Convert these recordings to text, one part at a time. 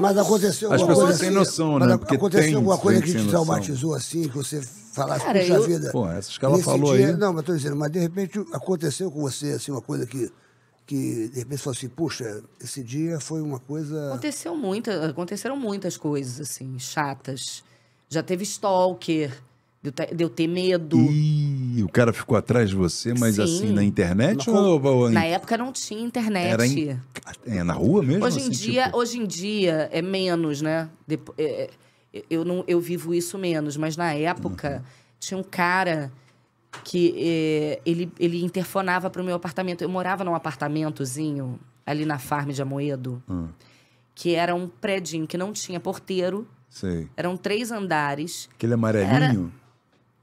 Mas aconteceu As alguma coisa. Têm noção, né? Porque aconteceu tem, alguma coisa que te traumatizou assim, que você falasse, Cara, puxa eu... vida. Pô, essas que ela falou dia, aí. Não, mas estou dizendo, mas de repente aconteceu com você assim, uma coisa que. Que de repente você falou assim, puxa, esse dia foi uma coisa. Aconteceu muita, aconteceram muitas coisas, assim, chatas. Já teve stalker, de eu ter, de eu ter medo. Ih, o cara ficou atrás de você, mas Sim. assim, na internet na, ou, ou, Na época não tinha internet. Era em, é, na rua mesmo? Hoje, assim, em dia, tipo... hoje em dia é menos, né? De, é, é eu, não, eu vivo isso menos, mas na época uhum. tinha um cara que é, ele, ele interfonava para o meu apartamento. Eu morava num apartamentozinho ali na Farm de Amoedo, uhum. que era um prédio que não tinha porteiro. Sei. Eram três andares. Aquele amarelinho? Era...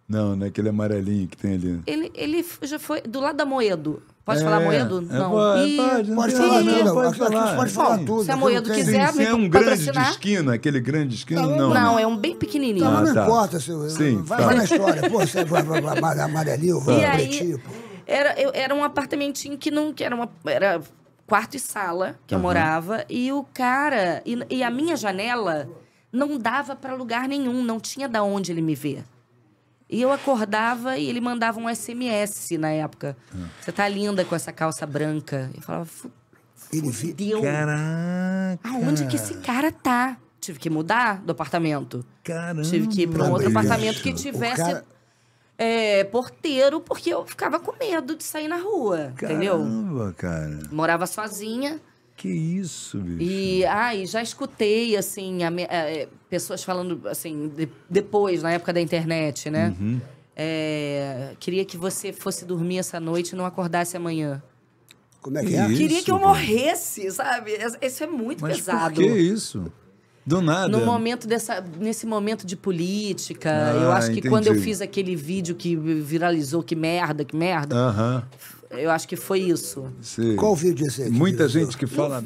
Não, não é aquele amarelinho que tem ali. Ele, ele já foi do lado da Moedo. Pode é, falar Moedo? É, não. pode, e... pode, falar, não, pode, falar, pode falar tudo. Se a Moedo quiser, sim, me é um grande de esquina, aquele grande de esquina, tá, não. Não, não. Né? é um bem pequenininho. Tá, não, não tá. importa, seu, sim, vai, tá. vai na história. Pô, você vai, vai, vai amarelinho, vai Era, era um apartamentinho que não... Que era uma... Era quarto e sala que uhum. eu morava. E o cara... E, e a minha janela não dava para lugar nenhum. Não tinha da onde ele me ver. E eu acordava e ele mandava um SMS na época. Ah. Você tá linda com essa calça branca. Eu falava, ele viu Caraca. Aonde que esse cara tá? Tive que mudar do apartamento. Caramba. Tive que ir pra um outro apartamento que tivesse cara... é, porteiro, porque eu ficava com medo de sair na rua. Caramba, entendeu? cara. Morava sozinha. Que isso, bicho. E ai, já escutei assim a, a, é, é, pessoas falando assim de, depois na época da internet, né? Uhum. É, queria que você fosse dormir essa noite e não acordasse amanhã. Como é que, que é? Isso, queria que eu morresse, sabe? Isso é muito Mas pesado. Por que isso? Do nada. No momento dessa, nesse momento de política, ah, eu acho que entendi. quando eu fiz aquele vídeo que viralizou, que merda, que merda. Eu acho que foi isso. Sim. Qual vídeo esse? Muita gente que fala.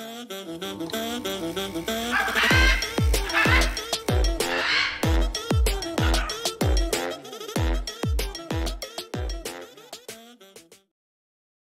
Eu vi...